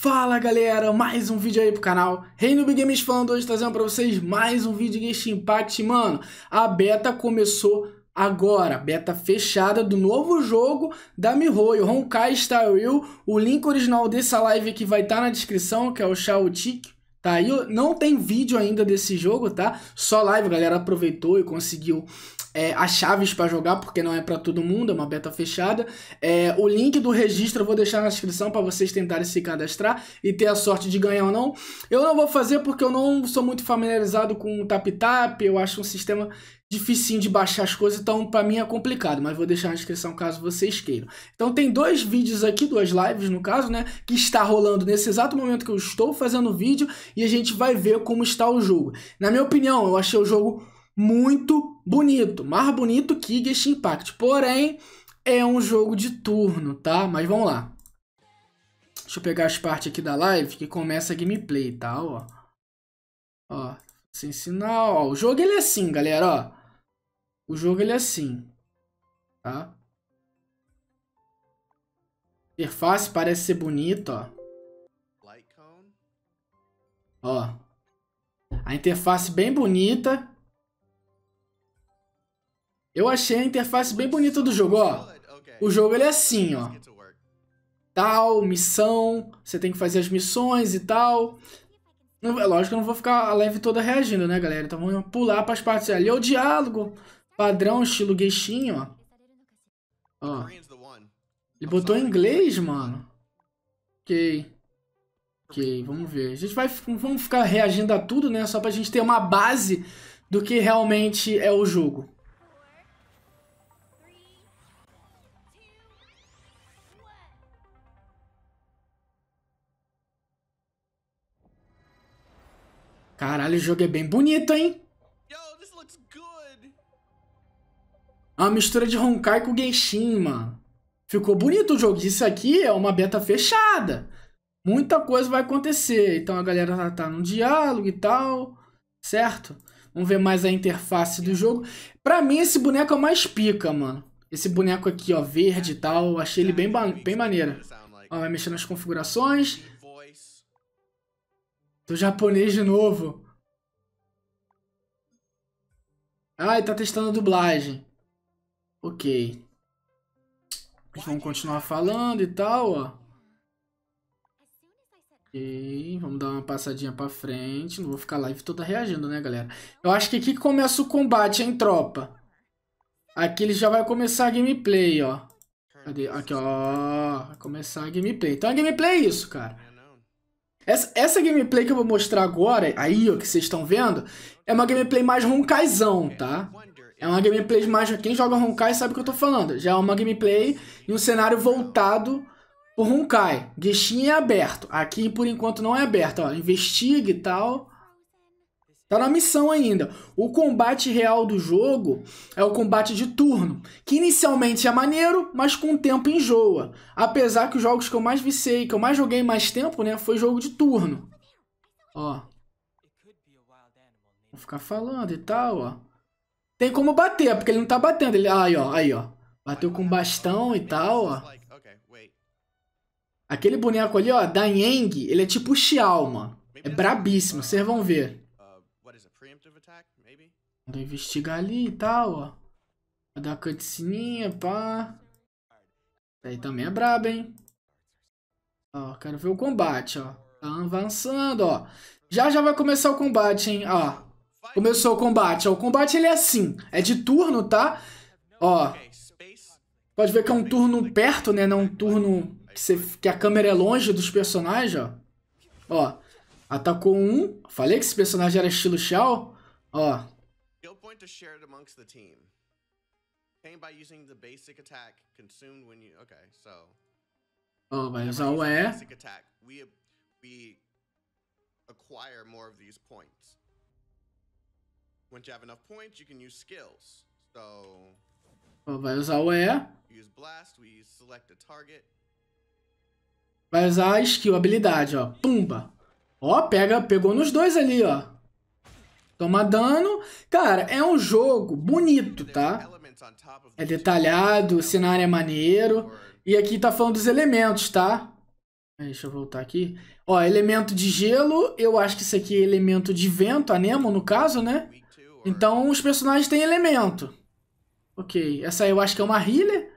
Fala galera, mais um vídeo aí pro canal Reino Big Games falando hoje, trazendo pra vocês mais um vídeo de Genshin Impact Mano, a beta começou agora, beta fechada do novo jogo da MiHoYo Honkai Star Rail, o link original dessa live aqui vai estar tá na descrição, que é o Shaotik Tá aí, não tem vídeo ainda desse jogo, tá? Só live, galera aproveitou e conseguiu é, as chaves para jogar, porque não é para todo mundo, é uma beta fechada. É, o link do registro eu vou deixar na descrição para vocês tentarem se cadastrar e ter a sorte de ganhar ou não. Eu não vou fazer porque eu não sou muito familiarizado com o TapTap, -tap, eu acho um sistema dificinho de baixar as coisas, então para mim é complicado, mas vou deixar na descrição caso vocês queiram. Então tem dois vídeos aqui, duas lives no caso, né, que está rolando nesse exato momento que eu estou fazendo o vídeo e a gente vai ver como está o jogo. Na minha opinião, eu achei o jogo muito bonito, mais bonito que Genshin Impact. Porém, é um jogo de turno, tá? Mas vamos lá. Deixa eu pegar as partes aqui da live que começa a gameplay, tá? Ó. Ó, sem sinal. Ó, o jogo ele é assim, galera, ó. O jogo ele é assim, tá? Interface parece ser bonito, ó. Ó. A interface bem bonita. Eu achei a interface bem bonita do jogo, ó. O jogo ele é assim, ó. Tal, missão, você tem que fazer as missões e tal. É lógico que eu não vou ficar a live toda reagindo, né, galera? Então vamos pular para as partes ali. É o diálogo padrão, estilo gueixinho, ó. ó. Ele botou em inglês, mano. Ok. Ok, vamos ver. A gente vai vamos ficar reagindo a tudo, né? Só pra gente ter uma base do que realmente é o jogo. Caralho, o jogo é bem bonito, hein? É a mistura de Honkai com Genshin, mano. Ficou bonito o jogo. Isso aqui é uma beta fechada. Muita coisa vai acontecer. Então a galera tá, tá num diálogo e tal, certo? Vamos ver mais a interface do jogo. Pra mim, esse boneco é o mais pica, mano. Esse boneco aqui, ó, verde e tal. Achei ele bem, bem maneiro. Ó, vai mexendo nas configurações. Do japonês de novo. Ah, ele tá testando a dublagem. Ok. Vamos continuar falando e tal, ó. Ok, vamos dar uma passadinha pra frente. Não vou ficar live toda reagindo, né, galera? Eu acho que aqui começa o combate, hein, tropa. Aqui ele já vai começar a gameplay, ó. Cadê? Aqui, ó. Vai começar a gameplay. Então a gameplay é isso, cara. Essa, essa gameplay que eu vou mostrar agora, aí ó, que vocês estão vendo, é uma gameplay mais roncaizão, tá? É uma gameplay mais... Quem joga Honkai sabe o que eu tô falando. Já é uma gameplay e um cenário voltado pro Honkai. Guichinho é aberto. Aqui, por enquanto, não é aberto. Ó, investigue e tal. Tá na missão ainda. O combate real do jogo é o combate de turno, que inicialmente é maneiro, mas com o tempo enjoa. Apesar que os jogos que eu mais vicei, que eu mais joguei mais tempo, né, foi jogo de turno. Ó. Vou ficar falando e tal, ó. Tem como bater, porque ele não tá batendo. Ele... Aí, ó, aí, ó. Bateu com bastão e tal, ó. Aquele boneco ali, ó, da Yang, ele é tipo Xiao, mano. É brabíssimo, vocês vão ver. Mandou investigar ali e tal, ó. Vai dar cutscene, pá. Aí também é brabo, hein? Ó, quero ver o combate, ó. Tá avançando, ó. Já já vai começar o combate, hein? Ó. Começou o combate. Ó, o combate ele é assim. É de turno, tá? Ó. Pode ver que é um turno perto, né? Não é um turno que, você, que a câmera é longe dos personagens, ó. Ó. Atacou um. Falei que esse personagem era estilo Xiao. Ó point is shared amongst the team. Came by using the basic attack consumed when you. Okay, so. Oh, vai usar o E. Basic attack. We, we acquire more of these points. Once you have enough points, you can use skills. So. Oh, vai usar o E. Use blast, we select a target. Vai usar a skill, habilidade, ó. Pumba. Ó, pega, pegou nos dois ali, ó. Toma dano. Cara, é um jogo bonito, tá? É detalhado, o cenário é maneiro. E aqui tá falando dos elementos, tá? Deixa eu voltar aqui. Ó, elemento de gelo, eu acho que isso aqui é elemento de vento, anemo no caso, né? Então os personagens têm elemento. Ok, essa aí eu acho que é uma healer.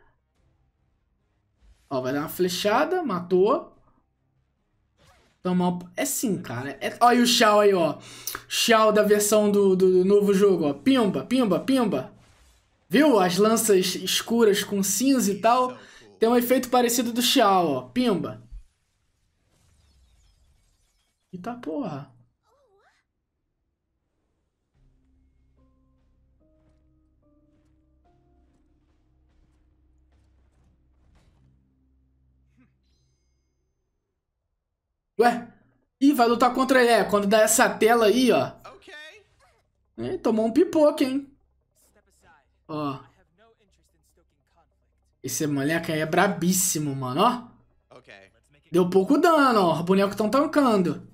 Ó, vai dar uma flechada, matou. Tomar. É sim, cara. É... Olha o xiao aí, ó. xiao da versão do, do, do novo jogo, ó. Pimba, pimba, pimba. Viu? As lanças escuras com cinza e tal. É Tem um efeito parecido do xiao ó. Pimba. E tá porra. Ué? Ih, vai lutar contra ele. É, quando dá essa tela aí, ó. É, tomou um pipoca, hein? Ó. Esse moleque aí é brabíssimo, mano, ó. Deu pouco dano, ó. Os bonecos estão tancando.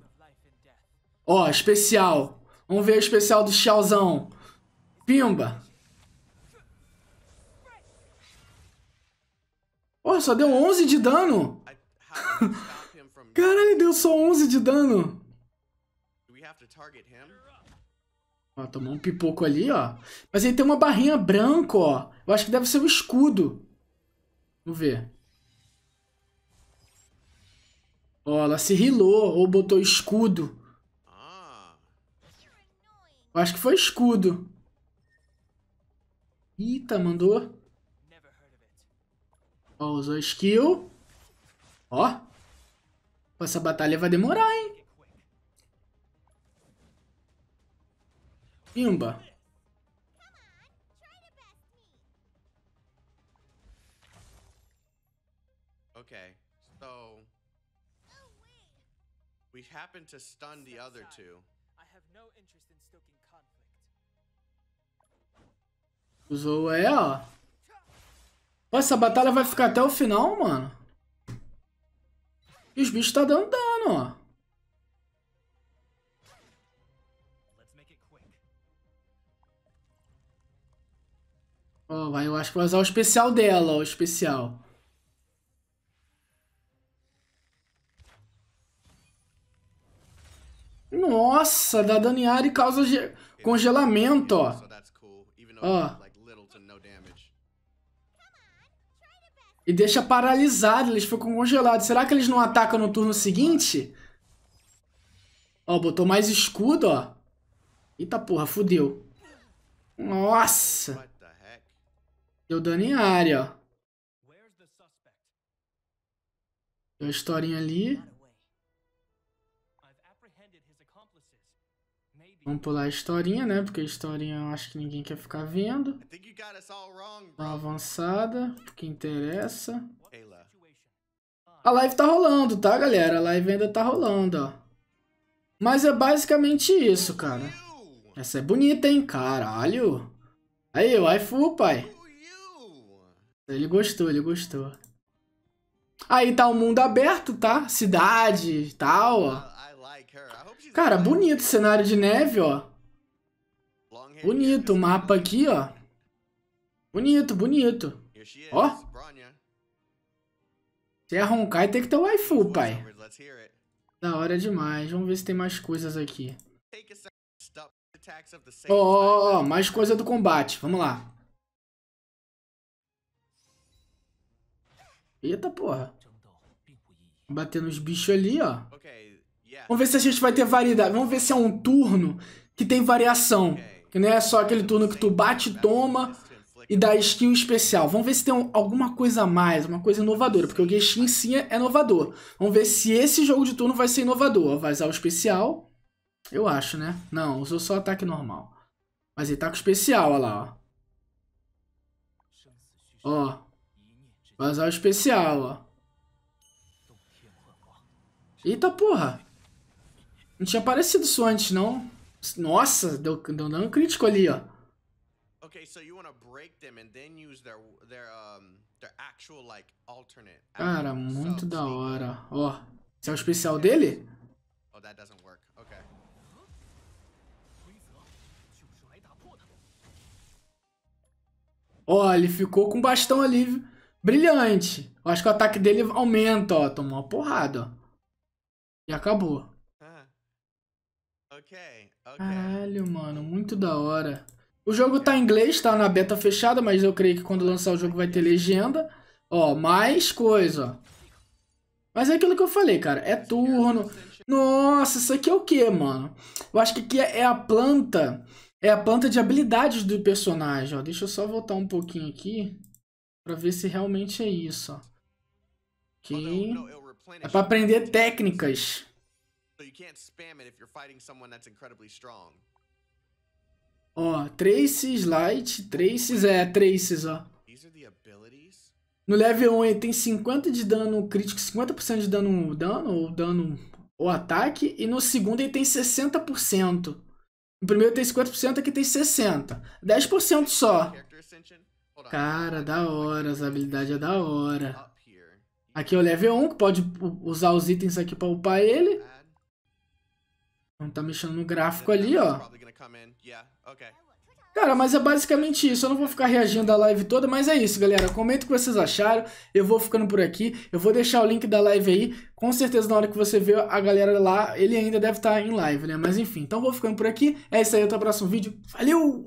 Ó, especial. Vamos ver o especial do Xiaozão. Pimba. Ó, só deu 11 de dano. Caralho, deu só 11 de dano. Ó, tomou um pipoco ali, ó. Mas ele tem uma barrinha branca, ó. Eu acho que deve ser o um escudo. Vamos ver. Ó, ela se rilou ou botou escudo. Ah. Eu acho que foi escudo. Eita, mandou. Ó, usou skill. Ó. Essa batalha vai demorar, hein? Pimba. Okay, so... We happened to stun the other two. Usou é, ó. essa batalha vai ficar até o final, mano. E os bichos tá dando dano, ó. Ó, vai, eu acho que vai usar o especial dela, ó, o especial. Nossa, dá dano em área e causa congelamento, ó. Ó. E deixa paralisado, eles ficam congelados. Será que eles não atacam no turno seguinte? Ó, botou mais escudo, ó. Eita porra, fudeu. Nossa! Deu dano em área, ó. Deu uma historinha ali. Vamos pular a historinha, né? Porque a historinha eu acho que ninguém quer ficar vendo. Dá avançada, porque interessa. A live tá rolando, tá, galera? A live ainda tá rolando, ó. Mas é basicamente isso, cara. Essa é bonita, hein? Caralho. Aí, o iFu, pai. Ele gostou, ele gostou. Aí tá o mundo aberto, tá? Cidade e tal, ó. Cara, bonito cenário de neve, ó. Bonito o mapa aqui, ó. Bonito, bonito. Ó. Se é Honkai, tem que ter o waifu, pai. Da hora demais. Vamos ver se tem mais coisas aqui. Ó, oh, ó, oh, oh, mais coisa do combate. Vamos lá. Eita porra. Bater nos bichos ali, ó. Vamos ver se a gente vai ter variedade. Vamos ver se é um turno que tem variação. Que não é só aquele turno que tu bate, toma e dá skill especial. Vamos ver se tem um, alguma coisa a mais, uma coisa inovadora, porque o Genshin sim é inovador. Vamos ver se esse jogo de turno vai ser inovador. Vai usar o especial, eu acho, né? Não, usou só ataque normal. Mas ele tá com especial, olha lá, ó. Ó, Vazar especial, ó. Eita porra! Não tinha aparecido isso antes, não. Nossa, deu, deu dano crítico ali, ó. Okay, so you want break them and then use their their um their actual like alternate. Cara, muito da hora. Ó, oh, esse é o especial dele? Oh, that doesn't work. Okay. Ó, oh, ele ficou com bastão ali. Brilhante. Eu acho que o ataque dele aumenta, ó. Tomou uma porrada, ó. E acabou. Ah. Caralho, mano. Muito da hora. O jogo tá em inglês, tá na beta fechada, mas eu creio que quando lançar o jogo vai ter legenda. Ó, mais coisa, ó. Mas é aquilo que eu falei, cara. É turno. Nossa, isso aqui é o que, mano? Eu acho que aqui é a planta. É a planta de habilidades do personagem, ó. Deixa eu só voltar um pouquinho aqui para ver se realmente é isso. Ó. Que é para aprender técnicas. Ó, Traces Light, Traces é Traces, ó. No level 1 ele tem 50 de dano crítico, 50% de dano dano ou dano ou ataque, e no segundo ele tem 60%. No primeiro tem 50%, aqui tem 60. 10% só. Cara, da hora, as habilidades é da hora. Aqui é o level 1, que pode usar os itens aqui pra upar ele. Não tá mexendo no gráfico ali, ó. Cara, mas é basicamente isso. Eu não vou ficar reagindo à live toda, mas é isso, galera. Comenta o que vocês acharam. Eu vou ficando por aqui. Eu vou deixar o link da live aí. Com certeza, na hora que você vê a galera lá, ele ainda deve estar tá em live, né? Mas enfim, então vou ficando por aqui. É isso aí, até o próximo vídeo. Valeu!